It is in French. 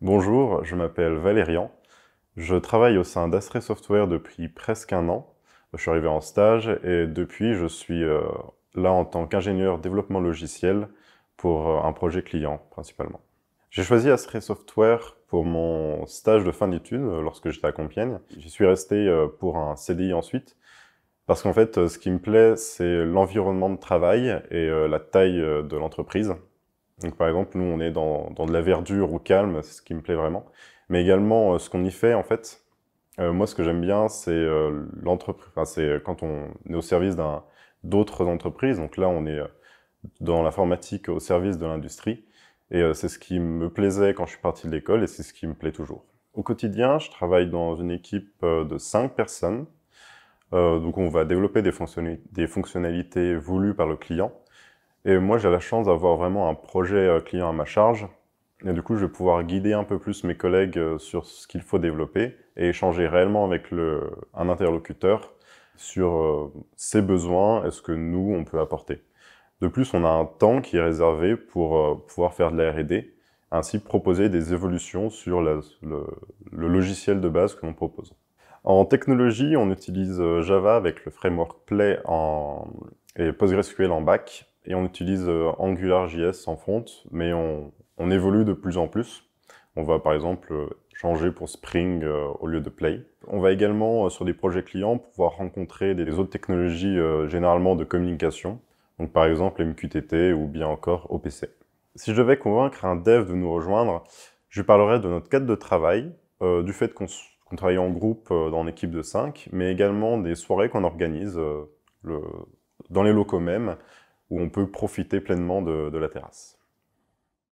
Bonjour, je m'appelle Valérian. Je travaille au sein d'Astray Software depuis presque un an. Je suis arrivé en stage et depuis, je suis euh, là en tant qu'ingénieur développement logiciel pour euh, un projet client principalement. J'ai choisi Astray Software pour mon stage de fin d'études euh, lorsque j'étais à Compiègne. J'y suis resté pour un CDI ensuite parce qu'en fait, ce qui me plaît, c'est l'environnement de travail et la taille de l'entreprise. Donc par exemple, nous on est dans, dans de la verdure ou calme, c'est ce qui me plaît vraiment. Mais également euh, ce qu'on y fait en fait. Euh, moi ce que j'aime bien c'est euh, l'entreprise, enfin, c'est quand on est au service d'autres entreprises. Donc là on est dans l'informatique au service de l'industrie. Et c'est ce qui me plaisait quand je suis parti de l'école et c'est ce qui me plaît toujours. Au quotidien, je travaille dans une équipe de cinq personnes. donc on va développer des, fonctionnalités voulues par le client et moi, j'ai la chance d'avoir vraiment un projet euh, client à ma charge. Et du coup, je vais pouvoir guider un peu plus mes collègues euh, sur ce qu'il faut développer et échanger réellement avec un interlocuteur sur euh, ses besoins et ce que nous, on peut apporter. De plus, on a un temps qui est réservé pour pouvoir faire de la R&D, ainsi proposer des évolutions sur le, logiciel de base que l'on propose. En technologie, on utilise Java avec le framework Play et PostgreSQL en bac et on utilise euh, AngularJS en front, mais on, évolue de plus en plus. On va par exemple euh, changer pour Spring euh, au lieu de Play. On va également, sur des projets clients, pouvoir rencontrer des autres technologies généralement de communication, donc par exemple MQTT ou bien encore OPC. Si je devais convaincre un dev de nous rejoindre, je lui parlerai de notre cadre de travail, du fait qu'on travaille en groupe dans une équipe de 5, mais également des soirées qu'on organise le, dans les locaux même, où on peut profiter pleinement de, de la terrasse.